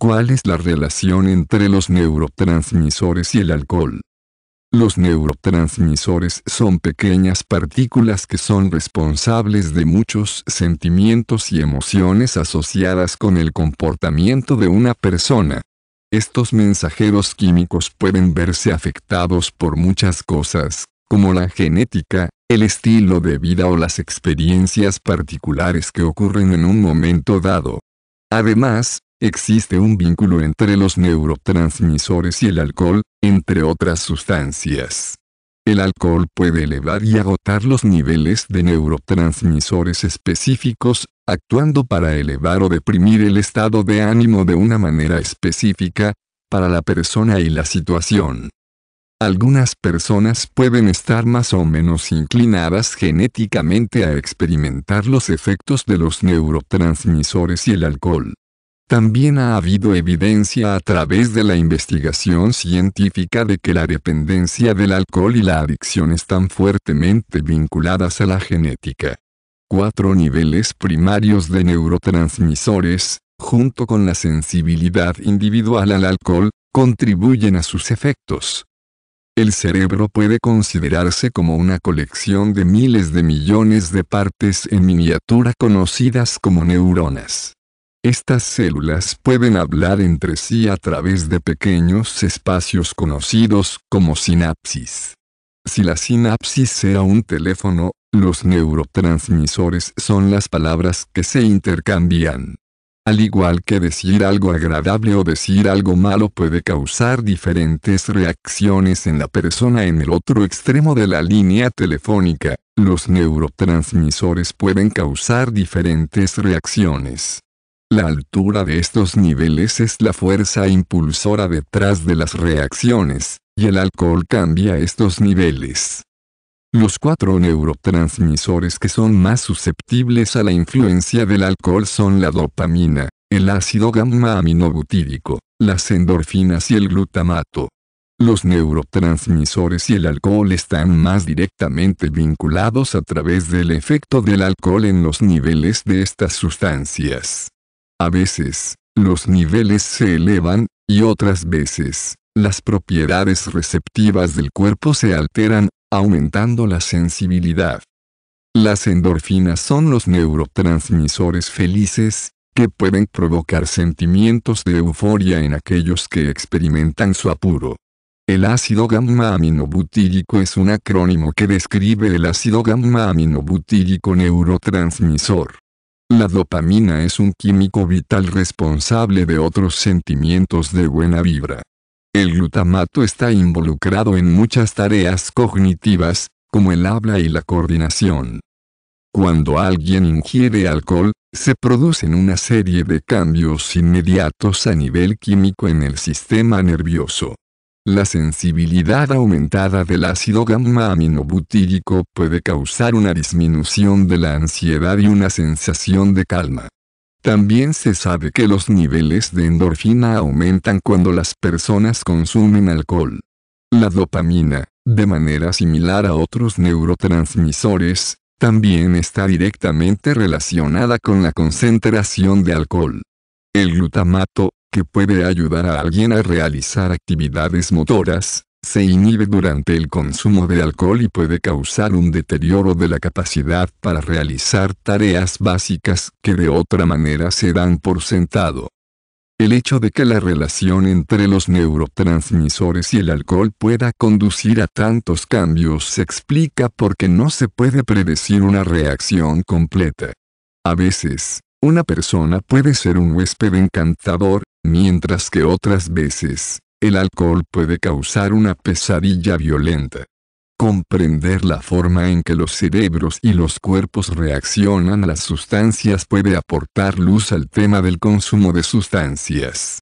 ¿Cuál es la relación entre los neurotransmisores y el alcohol? Los neurotransmisores son pequeñas partículas que son responsables de muchos sentimientos y emociones asociadas con el comportamiento de una persona. Estos mensajeros químicos pueden verse afectados por muchas cosas, como la genética, el estilo de vida o las experiencias particulares que ocurren en un momento dado. Además, Existe un vínculo entre los neurotransmisores y el alcohol, entre otras sustancias. El alcohol puede elevar y agotar los niveles de neurotransmisores específicos, actuando para elevar o deprimir el estado de ánimo de una manera específica, para la persona y la situación. Algunas personas pueden estar más o menos inclinadas genéticamente a experimentar los efectos de los neurotransmisores y el alcohol. También ha habido evidencia a través de la investigación científica de que la dependencia del alcohol y la adicción están fuertemente vinculadas a la genética. Cuatro niveles primarios de neurotransmisores, junto con la sensibilidad individual al alcohol, contribuyen a sus efectos. El cerebro puede considerarse como una colección de miles de millones de partes en miniatura conocidas como neuronas. Estas células pueden hablar entre sí a través de pequeños espacios conocidos como sinapsis. Si la sinapsis sea un teléfono, los neurotransmisores son las palabras que se intercambian. Al igual que decir algo agradable o decir algo malo puede causar diferentes reacciones en la persona en el otro extremo de la línea telefónica, los neurotransmisores pueden causar diferentes reacciones. La altura de estos niveles es la fuerza impulsora detrás de las reacciones, y el alcohol cambia estos niveles. Los cuatro neurotransmisores que son más susceptibles a la influencia del alcohol son la dopamina, el ácido gamma aminobutírico, las endorfinas y el glutamato. Los neurotransmisores y el alcohol están más directamente vinculados a través del efecto del alcohol en los niveles de estas sustancias. A veces, los niveles se elevan, y otras veces, las propiedades receptivas del cuerpo se alteran, aumentando la sensibilidad. Las endorfinas son los neurotransmisores felices, que pueden provocar sentimientos de euforia en aquellos que experimentan su apuro. El ácido gamma aminobutírico es un acrónimo que describe el ácido gamma aminobutírico neurotransmisor. La dopamina es un químico vital responsable de otros sentimientos de buena vibra. El glutamato está involucrado en muchas tareas cognitivas, como el habla y la coordinación. Cuando alguien ingiere alcohol, se producen una serie de cambios inmediatos a nivel químico en el sistema nervioso. La sensibilidad aumentada del ácido gamma aminobutírico puede causar una disminución de la ansiedad y una sensación de calma. También se sabe que los niveles de endorfina aumentan cuando las personas consumen alcohol. La dopamina, de manera similar a otros neurotransmisores, también está directamente relacionada con la concentración de alcohol. El glutamato, que puede ayudar a alguien a realizar actividades motoras, se inhibe durante el consumo de alcohol y puede causar un deterioro de la capacidad para realizar tareas básicas que de otra manera se dan por sentado. El hecho de que la relación entre los neurotransmisores y el alcohol pueda conducir a tantos cambios se explica porque no se puede predecir una reacción completa. A veces, una persona puede ser un huésped encantador, mientras que otras veces, el alcohol puede causar una pesadilla violenta. Comprender la forma en que los cerebros y los cuerpos reaccionan a las sustancias puede aportar luz al tema del consumo de sustancias.